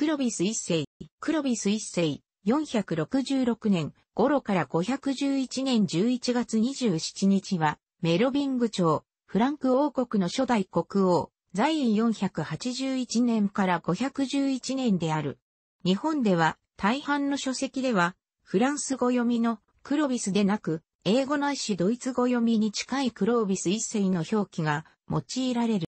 黒ビス一世、黒ビス一世、466年頃から511年11月27日は、メロビング朝、フランク王国の初代国王、在位481年から511年である。日本では、大半の書籍では、フランス語読みのクロビスでなく、英語ないしドイツ語読みに近いクロービス一世の表記が用いられる。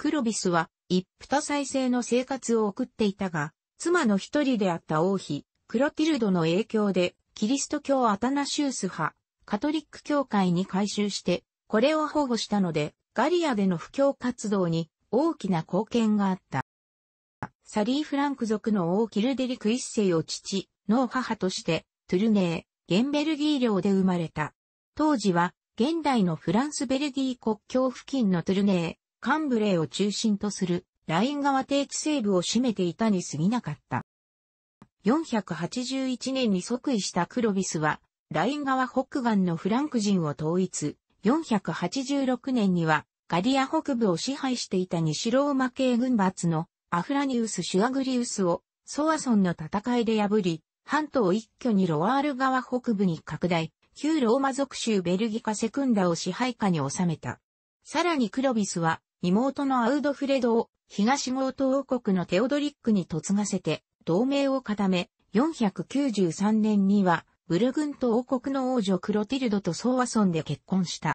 クロビスは、一夫多妻制の生活を送っていたが、妻の一人であった王妃、クロティルドの影響で、キリスト教アタナシウス派、カトリック教会に改宗して、これを保護したので、ガリアでの布教活動に大きな貢献があった。サリー・フランク族の王キルデリク一世を父、の母として、トゥルネー、ゲンベルギー領で生まれた。当時は、現代のフランスベルギー国境付近のトゥルネー、カンブレーを中心とするライン川低地西部を占めていたに過ぎなかった。481年に即位したクロビスは、ライン川北岸のフランク人を統一、486年にはガリア北部を支配していた西ローマ系軍閥のアフラニウス・シュアグリウスをソアソンの戦いで破り、半島一挙にロワール川北部に拡大、旧ローマ属州ベルギカ・セクンダを支配下に収めた。さらにクロビスは妹のアウドフレドを東ゴート王国のテオドリックに嫁がせて同盟を固め、493年にはブルグント王国の王女クロティルドとソーワソンで結婚した。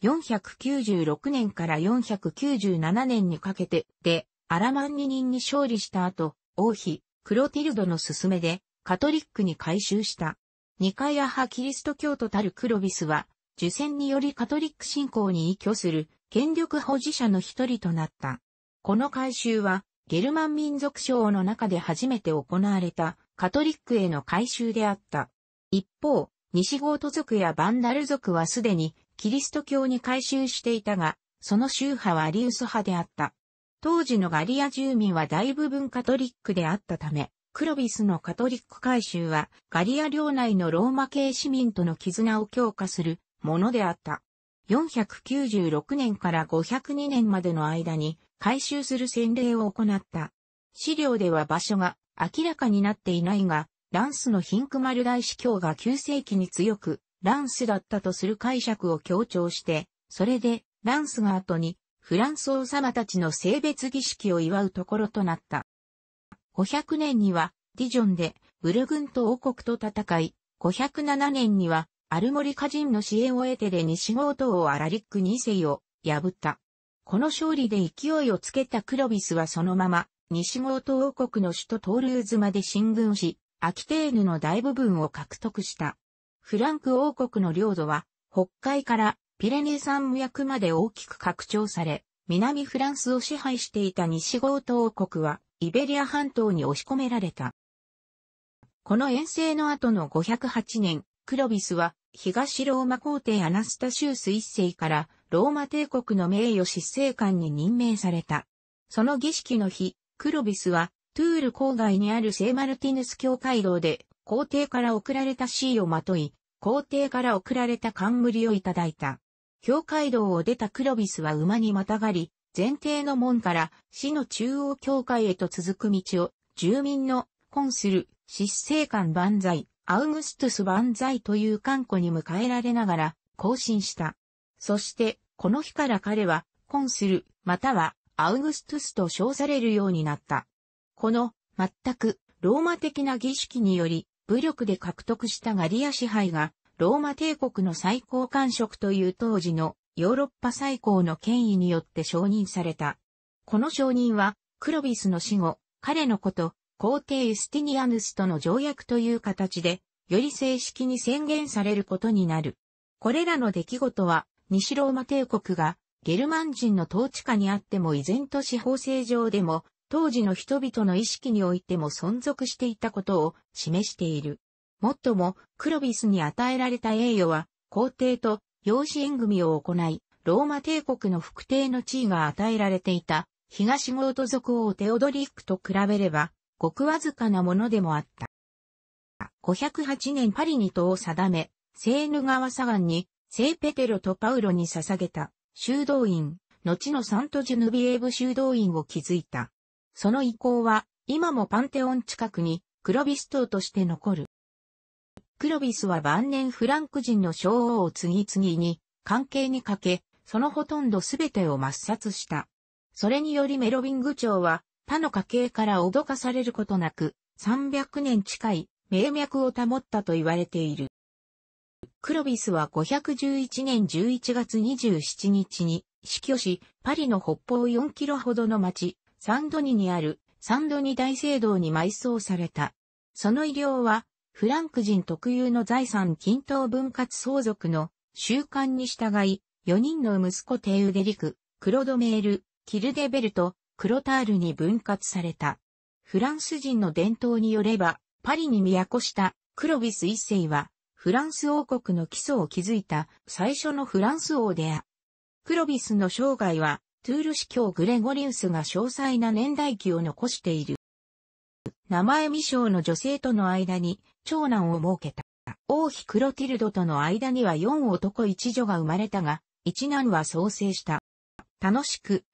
496年から497年にかけてでアラマンニ人に勝利した後、王妃クロティルドの勧めでカトリックに改宗した。二ヤ派キリスト教徒たるクロビスは、受選によりカトリック信仰に依拠する権力保持者の一人となった。この改修は、ゲルマン民族省の中で初めて行われたカトリックへの改修であった。一方、西ゴート族やバンダル族はすでにキリスト教に改修していたが、その宗派はアリウス派であった。当時のガリア住民は大部分カトリックであったため、クロビスのカトリック改修はガリア領内のローマ系市民との絆を強化するものであった。496年から502年までの間に改修する洗礼を行った。資料では場所が明らかになっていないが、ランスのヒンクマル大司教が9世紀に強く、ランスだったとする解釈を強調して、それで、ランスが後に、フランス王様たちの性別儀式を祝うところとなった。500年には、ディジョンで、ブルグント王国と戦い、507年には、アルモリカ人の支援を得てで西郷島をアラリック2世を破った。この勝利で勢いをつけたクロビスはそのまま西郷島王国の首都トールーズまで進軍し、アキテーヌの大部分を獲得した。フランク王国の領土は北海からピレネー山脈まで大きく拡張され、南フランスを支配していた西郷島王国はイベリア半島に押し込められた。この遠征の後の508年、クロビスは東ローマ皇帝アナスタシウス一世からローマ帝国の名誉執政官に任命された。その儀式の日、クロビスはトゥール郊外にある聖マルティヌス教会堂で皇帝から贈られたシーをまとい、皇帝から贈られた冠をいただいた。教会堂を出たクロビスは馬にまたがり、前提の門から市の中央教会へと続く道を住民のコンする執政官万歳、アウグストゥス万歳という冠固に迎えられながら、更新した。そして、この日から彼は、コンスル、または、アウグストゥスと称されるようになった。この、全く、ローマ的な儀式により、武力で獲得したガリア支配が、ローマ帝国の最高官職という当時のヨーロッパ最高の権威によって承認された。この承認は、クロビスの死後、彼のこと、皇帝ユスティニアヌスとの条約という形で、より正式に宣言されることになる。これらの出来事は、西ローマ帝国がゲルマン人の統治下にあっても依然と司法制上でも、当時の人々の意識においても存続していたことを示している。もっとも、クロビスに与えられた栄誉は、皇帝と養子縁組を行い、ローマ帝国の副帝の地位が与えられていた、東ゴート族王テオドリックと比べれば、ごくわずかなものでもあった。508年パリに党を定め、セーヌ川左岸に、聖ペテロとパウロに捧げた、修道院、後のサントジュヌビエーブ修道院を築いた。その遺構は、今もパンテオン近くに、クロビス島として残る。クロビスは晩年フランク人の称号を次々に、関係にかけ、そのほとんどすべてを抹殺した。それによりメロビング朝は、他の家系から脅かされることなく、300年近い名脈を保ったと言われている。クロビスは511年11月27日に死去し、パリの北方4キロほどの町、サンドニにあるサンドニ大聖堂に埋葬された。その医療は、フランク人特有の財産均等分割相続の習慣に従い、4人の息子テウデリク、クロドメール、キルデベルト、クロタールに分割された。フランス人の伝統によれば、パリに都したクロビス一世は、フランス王国の基礎を築いた最初のフランス王であ。クロビスの生涯は、トゥール司教グレゴリウスが詳細な年代記を残している。名前未章の女性との間に長男を設けた。王妃クロティルドとの間には4男1女が生まれたが、1男は創生した。楽しく、